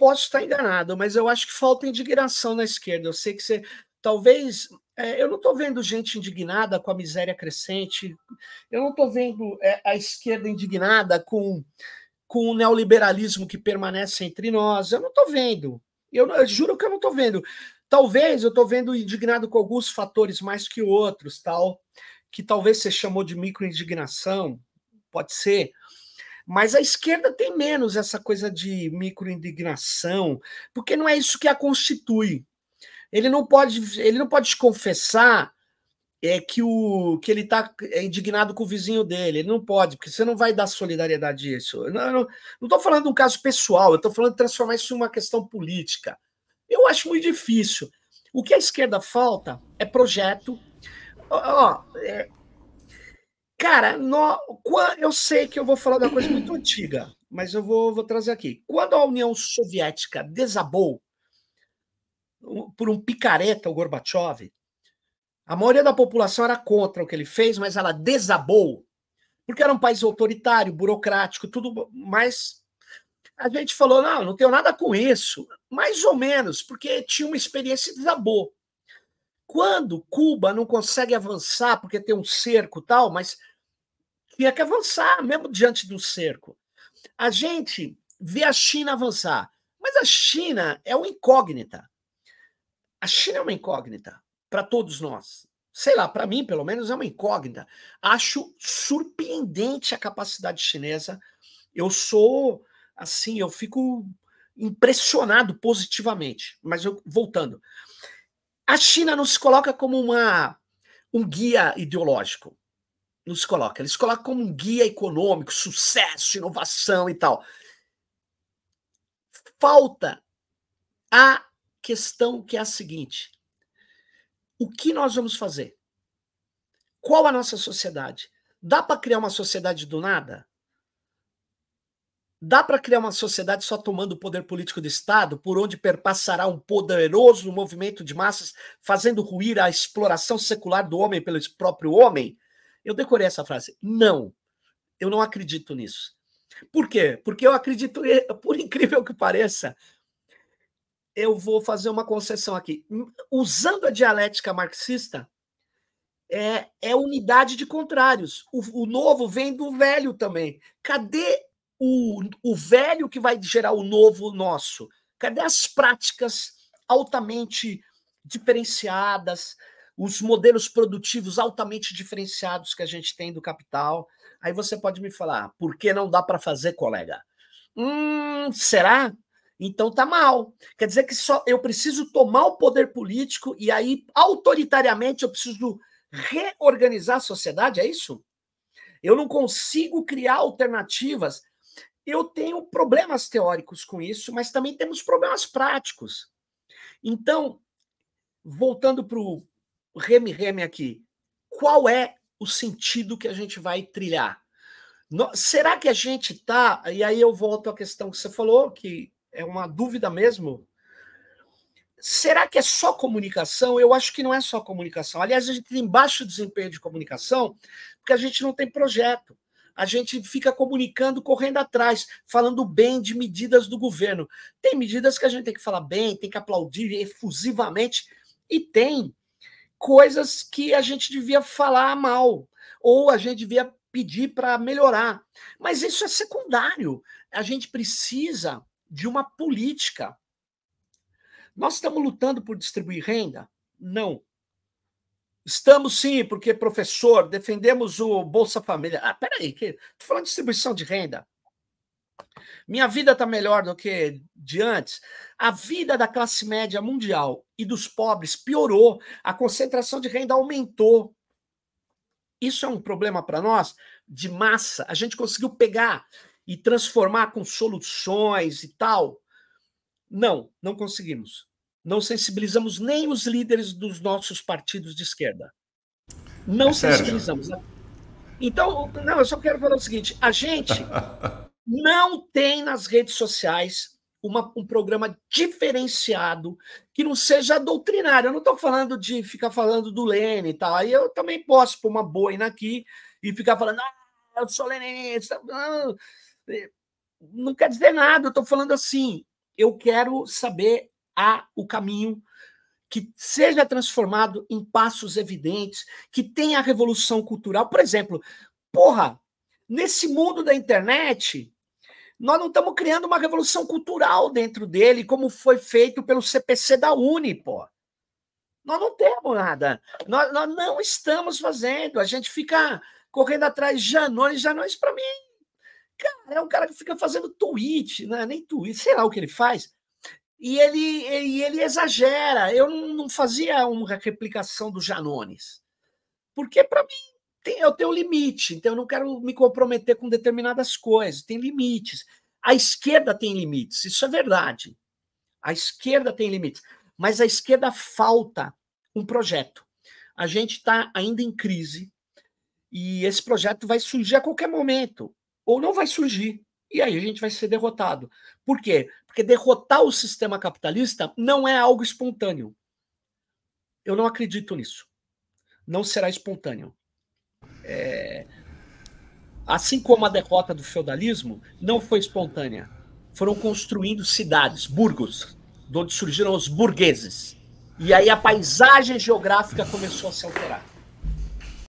posso estar enganado, mas eu acho que falta indignação na esquerda. Eu sei que você. Talvez. É, eu não estou vendo gente indignada com a miséria crescente, eu não estou vendo é, a esquerda indignada com, com o neoliberalismo que permanece entre nós, eu não estou vendo. Eu, eu, juro que eu não estou vendo. Talvez eu estou vendo indignado com alguns fatores mais que outros, tal, que talvez você chamou de microindignação, pode ser, mas a esquerda tem menos essa coisa de microindignação, porque não é isso que a constitui. Ele não pode, ele não pode confessar é que o que ele está é, indignado com o vizinho dele. Ele não pode, porque você não vai dar solidariedade a isso. Eu não estou falando de um caso pessoal, eu estou falando de transformar isso em uma questão política. Eu acho muito difícil. O que a esquerda falta é projeto. Ó, é, Cara, no, eu sei que eu vou falar de uma coisa muito antiga, mas eu vou, vou trazer aqui. Quando a União Soviética desabou por um picareta, o Gorbachev, a maioria da população era contra o que ele fez, mas ela desabou, porque era um país autoritário, burocrático, tudo mais. A gente falou: não, não tenho nada com isso, mais ou menos, porque tinha uma experiência e desabou. Quando Cuba não consegue avançar porque tem um cerco e tal, mas tinha é que avançar, mesmo diante do cerco. A gente vê a China avançar, mas a China é uma incógnita. A China é uma incógnita para todos nós. Sei lá, para mim, pelo menos, é uma incógnita. Acho surpreendente a capacidade chinesa. Eu sou, assim, eu fico impressionado positivamente. Mas eu, voltando, a China não se coloca como uma, um guia ideológico nos coloca. Eles colocam como um guia econômico, sucesso, inovação e tal. Falta a questão que é a seguinte: o que nós vamos fazer? Qual a nossa sociedade? Dá para criar uma sociedade do nada? Dá para criar uma sociedade só tomando o poder político do Estado, por onde perpassará um poderoso movimento de massas, fazendo ruir a exploração secular do homem pelo próprio homem? Eu decorei essa frase. Não, eu não acredito nisso. Por quê? Porque eu acredito, eh, por incrível que pareça, eu vou fazer uma concessão aqui. Usando a dialética marxista, é, é unidade de contrários. O, o, novo vem do velho também. Cadê o, o velho que vai gerar o novo nosso? Cadê as práticas altamente diferenciadas, os modelos produtivos altamente diferenciados que a gente tem do capital. Aí você pode me falar, por que não dá para fazer, colega? Hum, será? Então tá mal. Quer dizer que só eu preciso tomar o poder político e aí autoritariamente eu preciso reorganizar a sociedade, é isso? Eu não consigo criar alternativas. Eu tenho problemas teóricos com isso, mas também temos problemas práticos. Então, voltando para o reme-reme aqui. Qual é o sentido que a gente vai trilhar? No, será que a gente tá? E aí eu volto à questão que você falou, que é uma dúvida mesmo. Será que é só comunicação? Eu acho que não é só comunicação. Aliás, a gente tem baixo desempenho de comunicação porque a gente não tem projeto. A gente fica comunicando, correndo atrás, falando bem de medidas do governo. Tem medidas que a gente tem que falar bem, tem que aplaudir efusivamente, e tem coisas que a gente devia falar mal, ou a gente devia pedir para melhorar. Mas isso é secundário. A gente precisa de uma política. Nós estamos lutando por distribuir renda? Não. Estamos sim, porque, professor, defendemos o Bolsa Família. Ah, peraí, estou falando de distribuição de renda. Minha vida está melhor do que de antes. A vida da classe média mundial e dos pobres piorou. A concentração de renda aumentou. Isso é um problema para nós de massa. A gente conseguiu pegar e transformar com soluções e tal. Não, não conseguimos. Não sensibilizamos nem os líderes dos nossos partidos de esquerda. Não é sensibilizamos. Né? Então, não, eu só quero falar o seguinte: a gente Não tem nas redes sociais uma, um programa diferenciado que não seja doutrinário. Eu não estou falando de ficar falando do Lênin e tal. Aí eu também posso pôr uma boina aqui e ficar falando, ah, eu sou leninista. Não, eh, quer dizer nada, eu estou falando assim. Eu quero saber a, o caminho que seja transformado em passos evidentes, que tenha a revolução cultural. Por exemplo, porra, nesse mundo da internet, nós não estamos criando uma revolução cultural dentro dele, como foi feito pelo CPC da Uni, pô. Nós não temos nada. Nós, nós não estamos fazendo. A gente fica correndo atrás de Janones. Janones, para mim, cara, é um cara que fica fazendo tweet, né? nem tweet, sei lá o que ele faz. E ele, ele, ele exagera. Eu não, não fazia uma replicação do Janones. Porque, para mim, tem, eu tenho limite, então eu não quero me comprometer com determinadas coisas, tem limites. A esquerda tem limites, isso é verdade. A esquerda tem limites, mas a esquerda falta um projeto. A gente está ainda em crise e esse projeto vai surgir a qualquer momento, ou não vai surgir, e aí a gente vai ser derrotado. Por quê? Porque derrotar o sistema capitalista não é algo espontâneo. Eu não acredito nisso. Não será espontâneo. É... Assim como a derrota do feudalismo, não foi espontânea. Foram construindo cidades, burgos, de onde surgiram os burgueses. E aí a paisagem geográfica começou a se alterar.